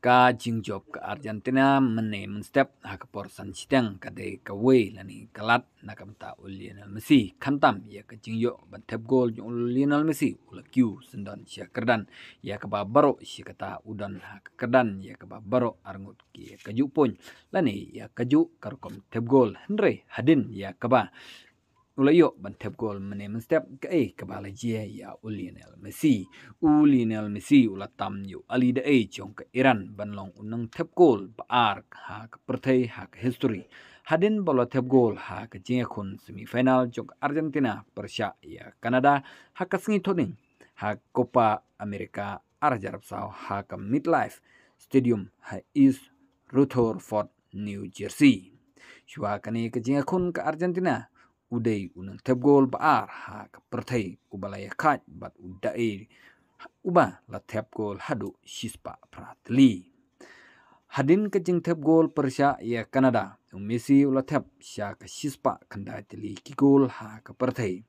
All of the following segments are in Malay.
ka jing job ka Argentina mene men step ha ka por san chiteng ka de ka we la ni kalat na kam ta ul Lionel Messi khantam ya ka jing yo ban tep gol jung ul Lionel Messi ul Q sendan sia kerdan ya ka ba baro si kata udan ha ka kerdan ya ka ba baro arngut ki ka ju pon la ni ya ka ju kar kom tep gol hendre hadin ya ka ba လယောမန်တပ်ကောလမနေမန်စတပ်ကဲကဘာလေဂျီယာဥလီနယ်မစီဥလီနယ်မစီဥလာတမ်ယူအလီဒေအေချုံကအီရန်ဘန်လောင်ဥနန်တပ်ကောလပါအာခါကပရသေးဟာကဟစ်စတရီဟဒင်ဘလောတပ်ကောလဟာကဂျင်းခွန်စမီဖိုင်နယ်ချုံအာဂျင်တီနာပါရှာယာကနဒါဟာကစငိထိုနင်းဟာကိုပါအမေရိကာအာဂျာရပ်ဆာဟာကမစ်လိုက်စတေဒီယမ်ဟာအစ်ရူသော်ဖော့နယူဂျာစီချွာကနေကဂျင်းခွန်ကအာဂျင်တီနာ uday unang tebgol baar ha kapertay ubalaya kaj bat uday uba la tebgol hadu shispa pratli. Hadin kecing tebgol persya ya Kanada. Misi ulatap sya ke sispa kandai tili kikul ha ke perthai.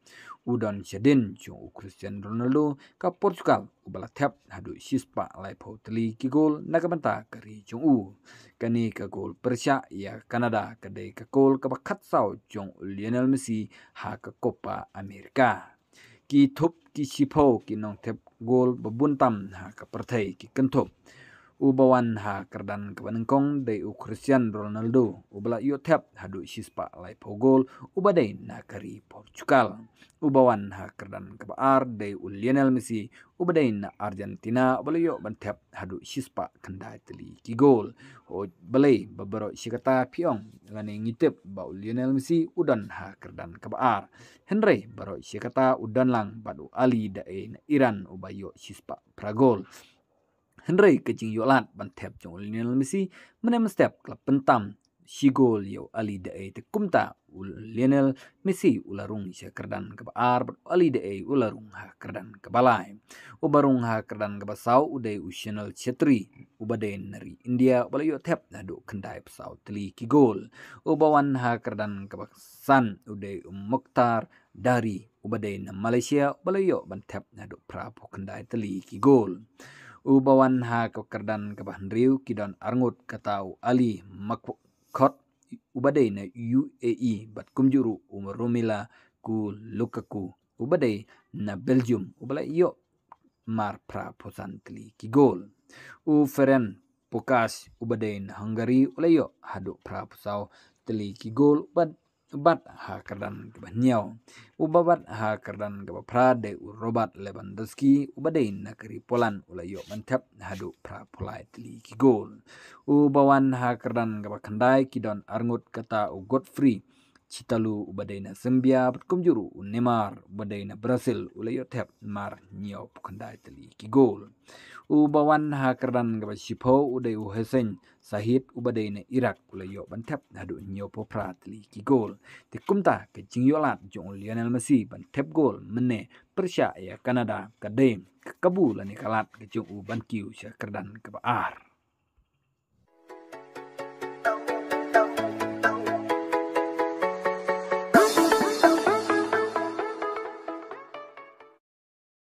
Udan syedin cung u Christian Ronaldo ke Portugal ubalatap hadu sispa lai pau tili kikul nakamanta kari cung u. Kani ke gol persya ya Kanada kadai ke gol ke bakat saw cung Lionel Messi ha ke Copa America. Ki thup ki sipau ki nong tep gol babuntam ha ke perthai ki kentup. Kepala ubawan ha kerdan kebenengkong dei u Christian Ronaldo ubala yo tep hadu sispa lai pogol ubadai nakari Portugal ubawan ha kerdan kebaar dei u Lionel Messi ubadai na Argentina ubala yo bentep hadu sispa kendai teli ki gol o balai babaro sikata piong ngane ngitep ba u Lionel Messi udan ha kerdan kebaar Henry baro sikata udan lang badu ali dei na Iran ubayo sispa pragol henry kejing yolat ban tep jong lin misi menem step kla pentam shigol yo ali de ait kumta ul lenel misi ularung isa kerdan ke ar ali de ai ularung ha kerdan ke balai ubarung ha kerdan ke basau udai usional chetri ubadai neri india bala yo tep na do kendai pesau tli kigol ubawan ha kerdan ke san udai muktar dari ubadai na malaysia bala yo ban tep na do prapo kendai tli kigol ubawan ha kekerdan ke bahandriu kidan arngut katau ali makkot ubadai na UAE bat kumjuru umrumila ku lukaku ubadai na Belgium ubalai yo mar pra posantli ki gol u feren pokas ubadai na Hungary ulai yo hadu pra posau tli ki gol bat bat ha kerdan keba niaw. Uba bat ha kerdan keba prade u robat Lewandowski ubadein na keri polan ula yuk mantap hadu pra polai tili kigol. Uba wan ha kerdan keba kendai kidon arngut kata u Godfrey. Citalu badai na Zambia petkom juru Neymar badai na Brazil ulai yo tep mar nyau pukandai tali ki gol. U bawan ha keran gaba sipo udai u hesen sahit u badai na Irak ulai yo ban tep hadu nyau po pra tali ki gol. Tikum ta ke jing yo lat jong Lionel Messi ban tep gol mene persia ya Kanada kadai ke kabul ani kalat ke jong u ban kiu sya keran gaba ar.